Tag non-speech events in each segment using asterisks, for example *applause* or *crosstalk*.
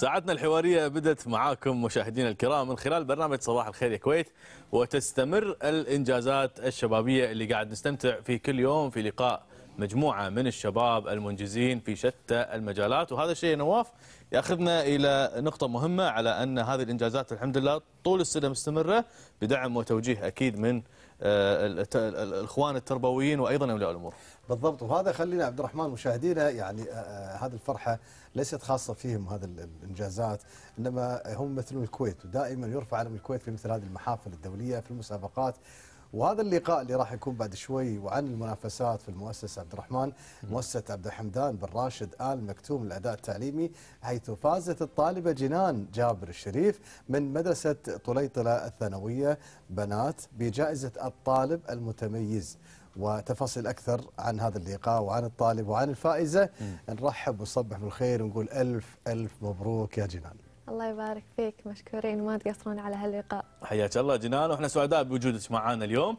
ساعتنا الحوارية بدأت معاكم مشاهدين الكرام من خلال برنامج صباح الخير يا كويت وتستمر الإنجازات الشبابية اللي قاعد نستمتع في كل يوم في لقاء مجموعة من الشباب المنجزين في شتى المجالات وهذا الشيء نواف ياخذنا إلى نقطة مهمة على أن هذه الإنجازات الحمد لله طول السنة مستمرة بدعم وتوجيه أكيد من آه، الاخوان التربويين وايضا اولياء الامور. بالضبط وهذا خلينا عبد الرحمن مشاهدينا يعني آه، آه، هذه الفرحه ليست خاصه فيهم هذه الانجازات انما هم مثل الكويت ودائما يرفع علم الكويت في مثل هذه المحافل الدوليه في المسابقات وهذا اللقاء اللي راح يكون بعد شوي وعن المنافسات في المؤسسه عبد الرحمن مؤسسه عبد الحمدان بن راشد ال مكتوم للاداء التعليمي حيث فازت الطالبه جنان جابر الشريف من مدرسه طليطله الثانويه بنات بجائزه الطالب المتميز وتفاصيل اكثر عن هذا اللقاء وعن الطالب وعن الفائزه نرحب ونصبح بالخير ونقول الف الف مبروك يا جنان الله يبارك فيك مشكورين وما تقصرون على هاللقاء حياك الله جنان واحنا سعداء بوجودك معنا اليوم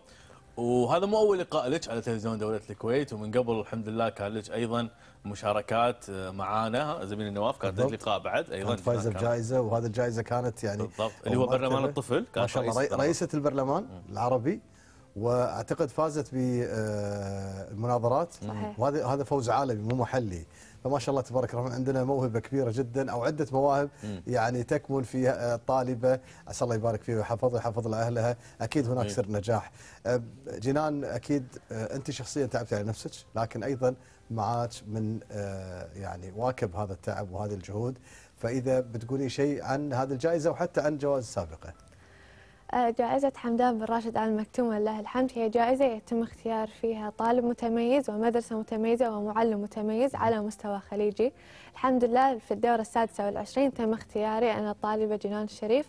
وهذا مو اول لقاء لك على تلفزيون دوله الكويت ومن قبل الحمد لله كان لك ايضا مشاركات آه، معانا النواف نواف كانت لقاء بعد ايضا كانت فايزه بجائزه وهذه الجائزه كانت يعني بالضبط اللي هو برلمان الطفل كان ما شاء الله رئيسه البرلمان العربي واعتقد فازت بالمناظرات صحيح. وهذا هذا فوز عالمي مو محلي فما شاء الله تبارك الرحمن عندنا موهبه كبيره جدا او عده مواهب يعني تكمن في الطالبه آه، عسى الله يبارك فيها ويحفظها ويحفظ لاهلها اهلها اكيد هناك سر نجاح آه، جنان اكيد آه، انت شخصيا تعبت على نفسك لكن ايضا معاك من يعني واكب هذا التعب وهذه الجهود فاذا بتقولي شيء عن هذه الجائزه وحتى عن جوائز سابقه جائزة حمدان بن راشد آل مكتوم ولله الحمد هي جائزة يتم اختيار فيها طالب متميز ومدرسة متميزة ومعلم متميز على مستوى خليجي الحمد لله في الدورة السادسة والعشرين تم اختياري أنا الطالبة جنان الشريف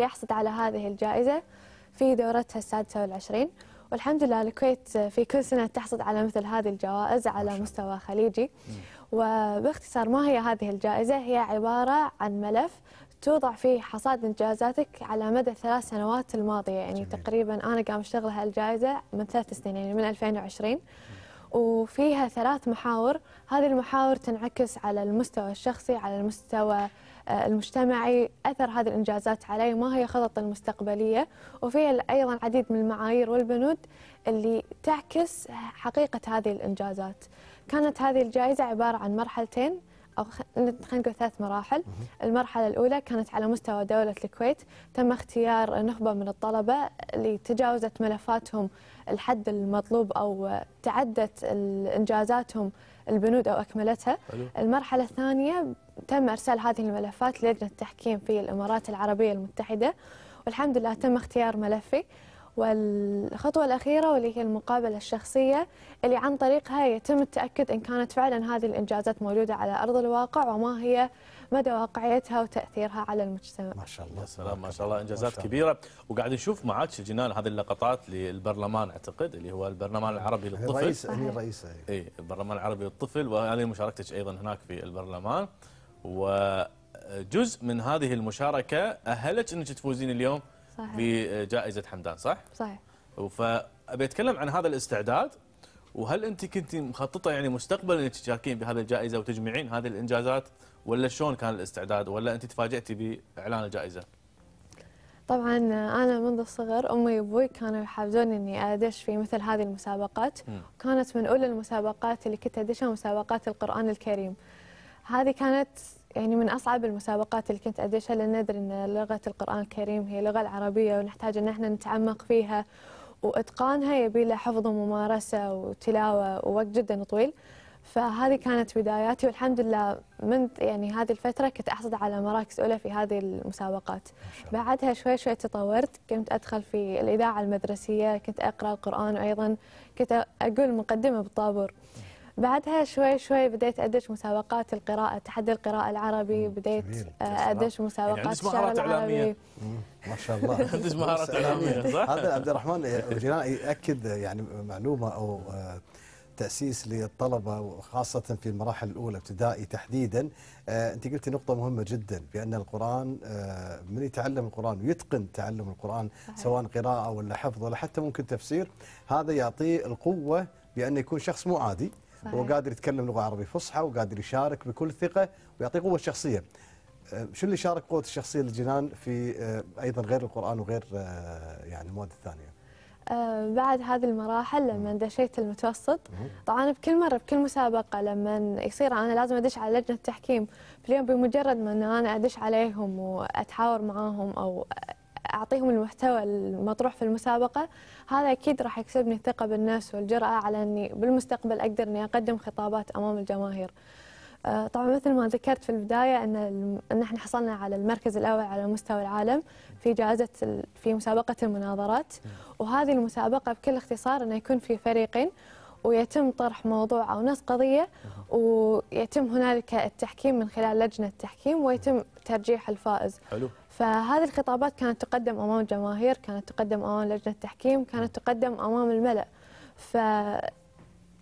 ليحصد على هذه الجائزة في دورتها السادسة والعشرين والحمد لله الكويت في كل سنة تحصد على مثل هذه الجوائز على مستوى خليجي وباختصار ما هي هذه الجائزة هي عبارة عن ملف توضع فيه حصاد انجازاتك على مدى الثلاث سنوات الماضيه يعني جميل. تقريبا انا قام اشتغل هالجائزه من ثلاث سنين يعني من 2020 وفيها ثلاث محاور هذه المحاور تنعكس على المستوى الشخصي على المستوى آه، المجتمعي أثر هذه الإنجازات علي ما هي خطط المستقبلية وفيها أيضا عديد من المعايير والبنود اللي تعكس حقيقة هذه الإنجازات كانت هذه الجائزة عبارة عن مرحلتين او خلينا نقول ثلاث مراحل، المرحلة الأولى كانت على مستوى دولة الكويت، تم اختيار نخبة من الطلبة اللي تجاوزت ملفاتهم الحد المطلوب أو تعدت إنجازاتهم البنود أو أكملتها. المرحلة الثانية تم إرسال هذه الملفات للجنة التحكيم في الإمارات العربية المتحدة، والحمد لله تم اختيار ملفي. والخطوة الأخيرة واللي هي المقابلة الشخصية اللي عن طريقها يتم التأكد إن كانت فعلا هذه الإنجازات موجودة على أرض الواقع وما هي مدى واقعيتها وتأثيرها على المجتمع ما شاء الله يا سلام ما شاء الله إنجازات شاء الله. كبيرة وقاعد نشوف معاك الجنان هذه اللقطات للبرلمان أعتقد اللي هو البرلمان العربي للطفل رئيس هي رئيسة إي إيه، البرلمان العربي للطفل وهذه مشاركتك أيضا هناك في البرلمان وجزء من هذه المشاركة أهلك أنك تفوزين اليوم صحيح. بجائزه حمدان صح؟ صحيح فابي اتكلم عن هذا الاستعداد وهل انت كنت مخططه يعني مستقبلا انك تشاركين بهذه الجائزه وتجمعين هذه الانجازات ولا شلون كان الاستعداد ولا انت تفاجئتي باعلان الجائزه؟ طبعا انا منذ الصغر امي وابوي كانوا يحافظون اني ادش في مثل هذه المسابقات وكانت من اولى المسابقات اللي كنت ادشها مسابقات القران الكريم هذه كانت يعني من أصعب المسابقات اللي كنت أدشها لأن ندري أن لغة القرآن الكريم هي اللغة العربية ونحتاج أن احنا نتعمق فيها وإتقانها يبي له حفظ وممارسة وتلاوة ووقت جدا طويل فهذه كانت بداياتي والحمد لله من يعني هذه الفترة كنت أحصد على مراكز أولى في هذه المسابقات بعدها شوي شوي تطورت كنت أدخل في الإذاعة المدرسية كنت أقرأ القرآن وأيضا كنت أقول مقدمة بالطابور بعدها شوي شوي بديت ادش مسابقات القراءه تحدي القراءه العربي بديت آه، ادش مسابقات يعني الشعر العربي ما شاء الله *laughs* عندك مهارات اعلاميه صح؟ هذا عبد الرحمن جنان إيه، ياكد يعني معلومه او آه، تأسيس للطلبة وخاصة في المراحل الأولى ابتدائي تحديدا آه، أنت قلتي نقطة مهمة جدا بأن القرآن من يتعلم القرآن ويتقن تعلم القرآن سواء قراءة ولا حفظ ولا حتى ممكن تفسير هذا يعطيه القوة بأن يكون شخص مو عادي صحيح. وقادر يتكلم لغه عربيه فصحى وقادر يشارك بكل ثقه ويعطي قوه شخصيه آه، شو اللي شارك قوه الشخصيه للجنان في آه، ايضا غير القران وغير آه، يعني المواد الثانيه بعد هذه المراحل لما دشيت المتوسط طبعا بكل مره بكل مسابقه لما يصير انا لازم ادش على لجنه التحكيم في اليوم بمجرد ما ان انا ادش عليهم واتحاور معاهم او اعطيهم المحتوى المطروح في المسابقه هذا اكيد راح يكسبني الثقه بالنفس والجراه على اني بالمستقبل اقدر اني اقدم خطابات امام الجماهير آه، طبعا مثل ما ذكرت في البدايه ان احنا حصلنا على المركز الاول على مستوى العالم في جائزه في مسابقه المناظرات وهذه المسابقه بكل اختصار انه يكون في فريقين ويتم طرح موضوع او نص قضيه ويتم هنالك التحكيم من خلال لجنه التحكيم ويتم ترجيح الفائز حلو فهذه الخطابات كانت تقدم امام الجماهير، كانت تقدم امام لجنه التحكيم، كانت تقدم امام الملأ. ف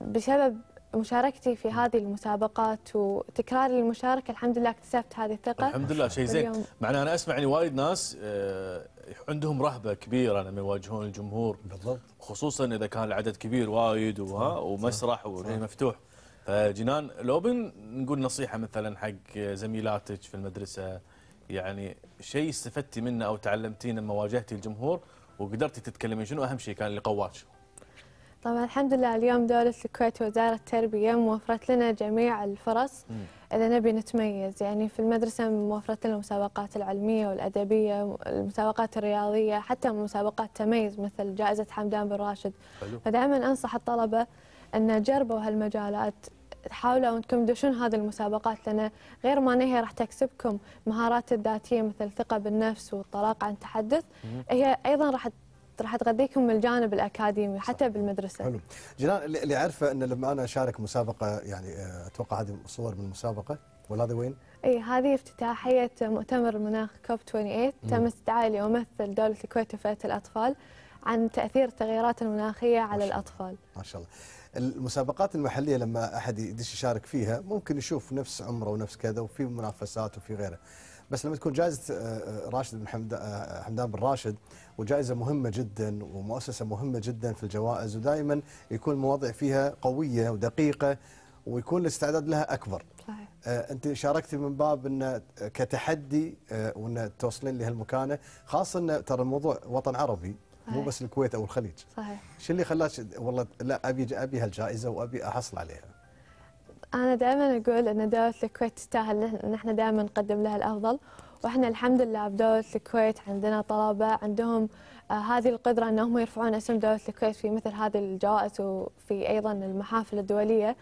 بسبب مشاركتي في هذه المسابقات وتكرار المشاركة الحمد لله اكتسبت هذه الثقة الحمد لله شيء زين معنا أنا أسمع يعني وايد ناس آه، عندهم رهبة كبيرة لما يواجهون الجمهور بالضبط خصوصا إذا كان العدد كبير وايد وها آه، ومسرح ومفتوح فجنان لو بنقول نصيحة مثلا حق زميلاتك في المدرسة يعني شيء استفدتي منه او تعلمتينه لما واجهتي الجمهور وقدرتي تتكلمين شنو اهم شيء كان اللي قواك؟ طبعا الحمد لله اليوم دولة الكويت وزارة التربية موفرت لنا جميع الفرص م. إذا نبي نتميز يعني في المدرسة موفرت لنا المسابقات العلمية والأدبية المسابقات الرياضية حتى مسابقات تميز مثل جائزة حمدان بن راشد فدائما أنصح الطلبة أن جربوا هالمجالات تحاولوا انكم تدشون هذه المسابقات لان غير ما هي راح تكسبكم مهارات الذاتيه مثل الثقه بالنفس والطلاق عن التحدث هي ايضا راح راح تغذيكم من الجانب الاكاديمي حتى صح. بالمدرسه. حلو. جنان اللي اعرفه ان لما انا اشارك مسابقه يعني آه، اتوقع هذه صور من المسابقه ولا هذه وين؟ اي هذه افتتاحيه مؤتمر مناخ كوب 28 تم استدعائي لممثل دوله الكويت وفئه الاطفال عن تاثير التغيرات المناخيه على الاطفال. ما شاء الله. المسابقات المحليه لما احد يدش يشارك فيها ممكن يشوف نفس عمره ونفس كذا وفي منافسات وفي غيره بس لما تكون جائزه آه، آه، راشد بن آه، حمدان بن راشد وجائزه مهمه جدا ومؤسسه مهمه جدا في الجوائز ودائما يكون المواضيع فيها قويه ودقيقه ويكون الاستعداد لها اكبر. صحيح. انت شاركتي من باب ان كتحدي وان توصلين لهالمكانه خاصه ان ترى الموضوع وطن عربي صحيح. مو بس الكويت او الخليج صحيح شو اللي خلاك والله لا ابي ابي هالجائزه وابي احصل عليها انا دائما اقول ان دوله الكويت تستاهل ان احنا دائما نقدم لها الافضل واحنا الحمد لله بدوله الكويت عندنا طلبه عندهم آه، هذه القدرة أنهم يرفعون اسم دولة الكويت في مثل هذه الجوائز وفي أيضا المحافل الدولية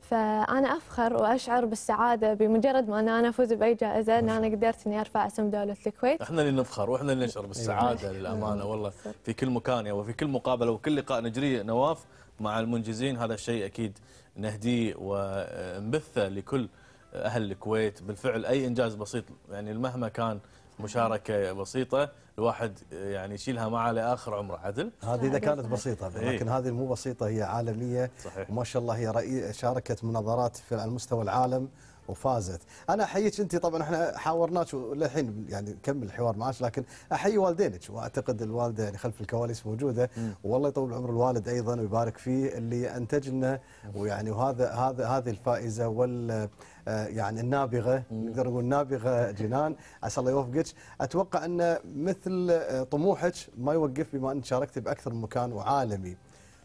فأنا أفخر وأشعر بالسعادة بمجرد ما أن أنا أفوز بأي جائزة أن أنا قدرت أني أرفع اسم دولة الكويت إحنا اللي نفخر وإحنا اللي نشعر أيوة. بالسعادة أيوة. للأمانة والله في كل مكان يعني، وفي كل مقابلة وكل لقاء نجري نواف مع المنجزين هذا الشيء أكيد نهديه ونبثه لكل أهل الكويت بالفعل أي إنجاز بسيط يعني مهما كان مشاركه بسيطه الواحد يعني يشيلها معه لاخر عمره عدل هذه اذا كانت بسيطه إيه. لكن هذه مو بسيطه هي عالميه صحيح. وما شاء الله هي رأي شاركت مناظرات في على مستوى العالم وفازت انا احييك انت طبعا احنا حاورناك وللحين يعني نكمل الحوار معك لكن احيي والدينك واعتقد الوالده يعني خلف الكواليس موجوده والله يطول عمر الوالد ايضا ويبارك فيه اللي انتج لنا ويعني وهذا هذا هذه الفائزه وال آه، يعني النابغه نقدر نقول نابغه جنان عسى الله يوفقك اتوقع ان مثل آه، طموحك ما يوقف بما انك شاركتي باكثر من مكان وعالمي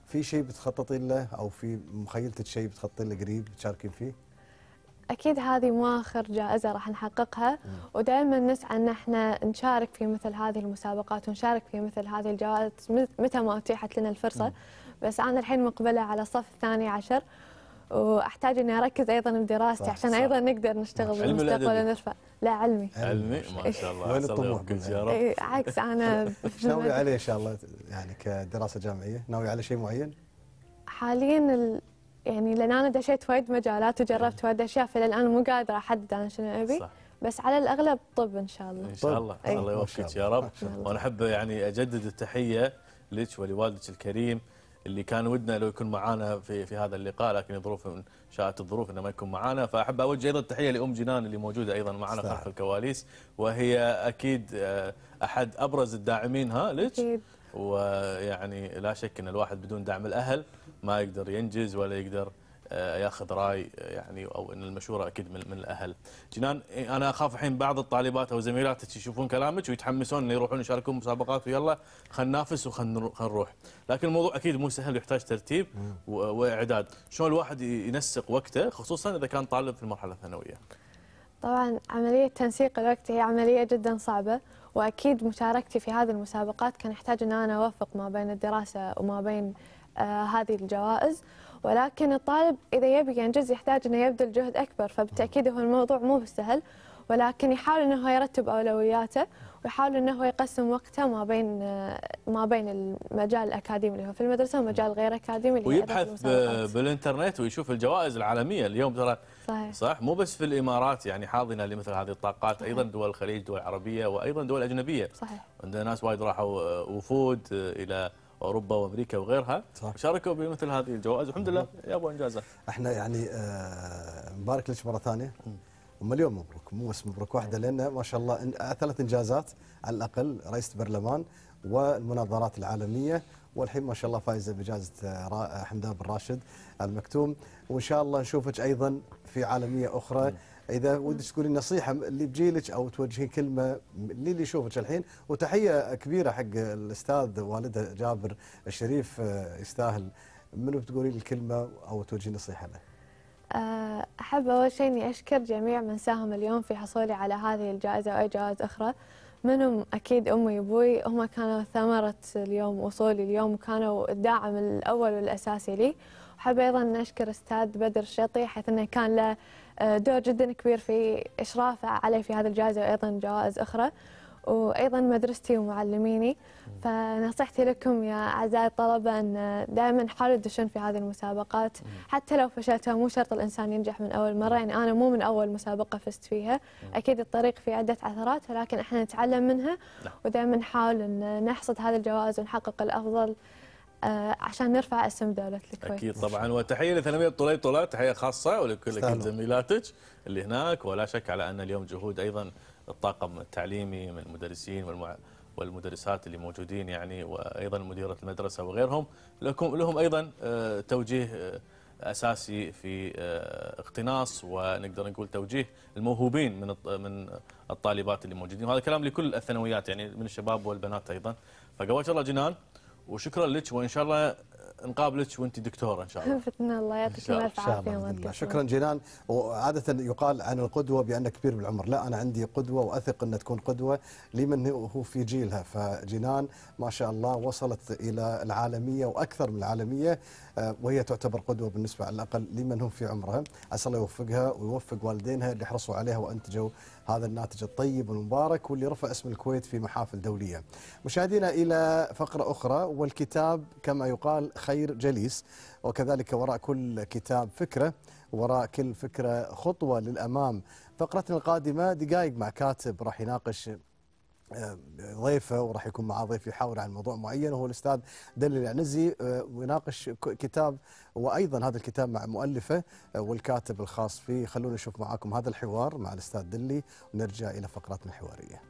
في شيء بتخططين له او في مخيلتك شيء بتخططين له قريب تشاركين فيه؟ اكيد هذه ما اخر جائزه راح نحققها نعم. ودائما نسعى ان احنا نشارك في مثل هذه المسابقات ونشارك في مثل هذه الجوائز متى ما اتيحت لنا الفرصه نعم. بس انا الحين مقبله على الصف الثاني عشر واحتاج اني اركز ايضا بدراستي عشان ايضا نقدر نشتغل بالمستقبل ونرفع لا علمي علمي ما شاء إيه. الله وين الطموح يا رب إيه، عكس انا *laughs* ناوي عليه ان شاء الله يعني كدراسه جامعيه ناوي على شيء معين؟ حاليا يعني لان انا دشيت وايد مجالات وجربت وايد اشياء فللان مو قادره احدد انا شنو ابي صح. بس على الاغلب طب ان شاء الله ان شاء الله الله إيه. يوفقك يا رب وانا احب يعني اجدد التحيه لك ولوالدك الكريم اللي كان ودنا لو يكون معانا في في هذا اللقاء لكن ظروف شاءت الظروف انه ما يكون معانا فاحب اوجه ايضا التحيه لام جنان اللي موجوده ايضا معنا خلف الكواليس وهي اكيد آه، احد ابرز الداعمين ها لك ويعني لا شك ان الواحد بدون دعم الاهل ما يقدر ينجز ولا يقدر آه، ياخذ راي آه، يعني او ان المشوره اكيد من, من الاهل. جنان إيه، انا اخاف الحين بعض الطالبات او زميلاتك يشوفون كلامك ويتحمسون انه يروحون يشاركون مسابقات ويلا خلينا ننافس وخلينا نروح. لكن الموضوع اكيد مو سهل ويحتاج ترتيب واعداد، شلون الواحد ينسق وقته خصوصا اذا كان طالب في المرحله الثانويه. طبعا عمليه تنسيق الوقت هي عمليه جدا صعبه واكيد مشاركتي في هذه المسابقات كان يحتاج ان انا اوفق ما بين الدراسه وما بين آه، هذه الجوائز ولكن الطالب إذا يبي ينجز يحتاج أنه يبذل جهد أكبر فبالتأكيد هو الموضوع مو بسهل ولكن يحاول أنه يرتب أولوياته ويحاول أنه يقسم وقته ما بين آه، ما بين المجال الأكاديمي اللي هو في المدرسة ومجال غير أكاديمي اللي ويبحث بالإنترنت ويشوف الجوائز العالمية اليوم ترى صحيح. صح مو بس في الإمارات يعني حاضنة لمثل هذه الطاقات أيضا دول الخليج دول عربية وأيضا دول أجنبية صحيح. عندنا ناس وايد راحوا آه، وفود إلى واوروبا وامريكا وغيرها صح. شاركوا بمثل هذه الجوائز والحمد لله ابو انجازات احنا يعني آه مبارك لك مره ثانيه ومليون مبروك مو بس مبروك واحده لان ما شاء الله آه، ثلاث انجازات على الاقل رئيس برلمان والمناظرات العالميه والحين ما شاء الله فايزه بجائزه آه، آه، حمدان بن راشد المكتوم وان شاء الله نشوفك ايضا في عالميه اخرى اذا ودك تقولي نصيحه اللي بجيلك او توجهين كلمه للي يشوفك الحين وتحيه كبيره حق الاستاذ والده جابر الشريف آه، يستاهل منو بتقولي الكلمه او توجهين نصيحه له؟ آه، احب اول شيء اني اشكر جميع من ساهم اليوم في حصولي على هذه الجائزه واي جوائز اخرى منهم اكيد امي وابوي هم كانوا ثمره اليوم وصولي اليوم وكانوا الداعم الاول والاساسي لي وحب ايضا اشكر استاذ بدر الشطي حيث انه كان له آه، دور جدا كبير في إشرافه علي في هذا الجائزة وأيضا جوائز أخرى وأيضا مدرستي ومعلميني فنصيحتي لكم يا أعزائي الطلبة أن دائما حاولوا تدشون في هذه المسابقات حتى لو فشلتوا مو شرط الإنسان ينجح من أول مرة يعني أنا مو من أول مسابقة فزت فيها أكيد الطريق في عدة عثرات ولكن إحنا نتعلم منها نعم. ودائما نحاول أن نحصد هذه الجوائز ونحقق الأفضل آه، عشان نرفع اسم دولة الكويت أكيد طبعا وتحية لثانوية طليطله تحية خاصة ولكل زميلاتك اللي هناك ولا شك على أن اليوم جهود أيضا الطاقم التعليمي من المدرسين والمع... والمدرسات اللي موجودين يعني وأيضا مديرة المدرسة وغيرهم لكم لهم أيضا آه، توجيه آه، اساسي في اقتناص ونقدر نقول توجيه الموهوبين من من الطالبات اللي موجودين وهذا كلام لكل الثانويات يعني من الشباب والبنات ايضا فقواك الله جنان وشكرا لك وان شاء الله نقابلك وانت دكتوره ان شاء الله. فتنا *laughs* الله يعطيك الف عافيه شكرا جنان وعاده يقال عن القدوه بانه كبير بالعمر، لا انا عندي قدوه واثق انها تكون قدوه لمن هو في جيلها، فجنان ما شاء الله وصلت الى العالميه واكثر من العالميه آه، وهي تعتبر قدوه بالنسبه على الاقل لمن هم في عمرها، عسى الله يوفقها ويوفق والدينها اللي حرصوا عليها وانتجوا هذا الناتج الطيب والمبارك واللي رفع اسم الكويت في محافل دولية مشاهدينا إلى فقرة أخرى والكتاب كما يقال خير جليس وكذلك وراء كل كتاب فكرة وراء كل فكرة خطوة للأمام فقرتنا القادمة دقائق مع كاتب راح يناقش آه، ضيفه وراح يكون معاه ضيف يحاور عن موضوع معين وهو الاستاذ دليل العنزي آه، ويناقش كتاب وايضا هذا الكتاب مع مؤلفه آه، والكاتب الخاص فيه خلونا نشوف معاكم هذا الحوار مع الاستاذ دلي ونرجع الى فقراتنا الحواريه.